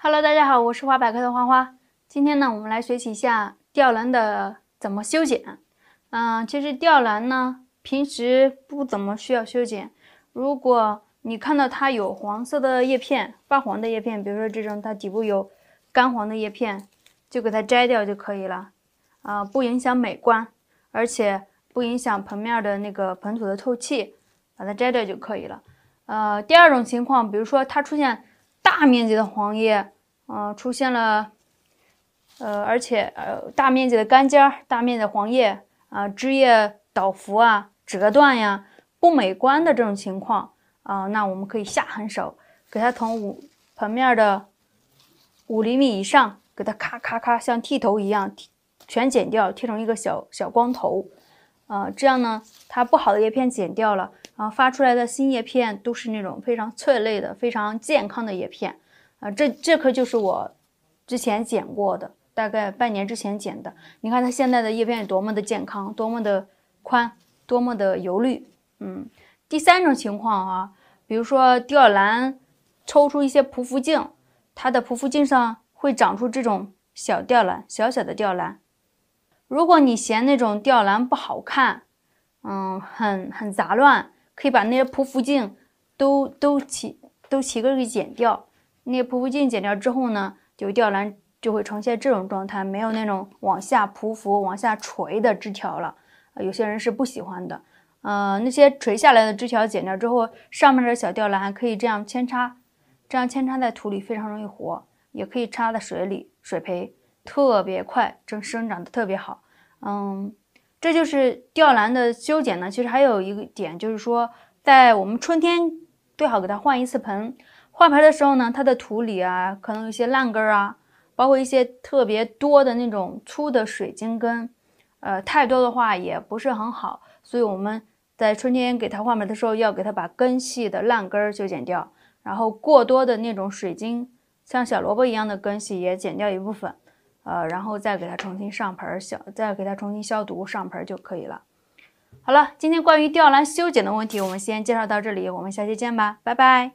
Hello，大家好，我是花百科的花花。今天呢，我们来学习一下吊兰的怎么修剪。嗯，其实吊兰呢，平时不怎么需要修剪。如果你看到它有黄色的叶片、发黄的叶片，比如说这种它底部有干黄的叶片，就给它摘掉就可以了。啊，不影响美观，而且不影响盆面的那个盆土的透气，把它摘掉就可以了。呃，第二种情况，比如说它出现。大面积的黄叶，嗯，出现了，呃，而且呃，大面积的干尖儿，大面积的黄叶啊，枝叶倒伏啊，折断呀，不美观的这种情况啊，那我们可以下狠手，给它从五盆面的五厘米以上，给它咔咔咔，像剃头一样，全剪掉，剃成一个小小光头。啊，这样呢，它不好的叶片剪掉了，然后发出来的新叶片都是那种非常翠绿的、非常健康的叶片。啊，这这棵就是我之前剪过的，大概半年之前剪的。你看它现在的叶片多么的健康，多么的宽，多么的油绿。嗯，第三种情况啊，比如说吊兰抽出一些匍匐茎，它的匍匐茎上会长出这种小吊兰，小小的吊兰。如果你嫌那种吊兰不好看，嗯，很很杂乱，可以把那些匍匐茎都都起都齐根给剪掉。那些匍匐茎剪掉之后呢，就吊兰就会呈现这种状态，没有那种往下匍匐、往下垂的枝条了。有些人是不喜欢的。呃，那些垂下来的枝条剪掉之后，上面的小吊兰可以这样扦插，这样扦插在土里非常容易活，也可以插在水里水培。特别快，正生长的特别好。嗯，这就是吊兰的修剪呢。其实还有一个点，就是说，在我们春天最好给它换一次盆。换盆的时候呢，它的土里啊，可能有些烂根儿啊，包括一些特别多的那种粗的水晶根，呃，太多的话也不是很好。所以我们在春天给它换盆的时候，要给它把根系的烂根修剪掉，然后过多的那种水晶像小萝卜一样的根系也剪掉一部分。呃，然后再给它重新上盆消，再给它重新消毒上盆就可以了。好了，今天关于吊兰修剪的问题，我们先介绍到这里，我们下期见吧，拜拜。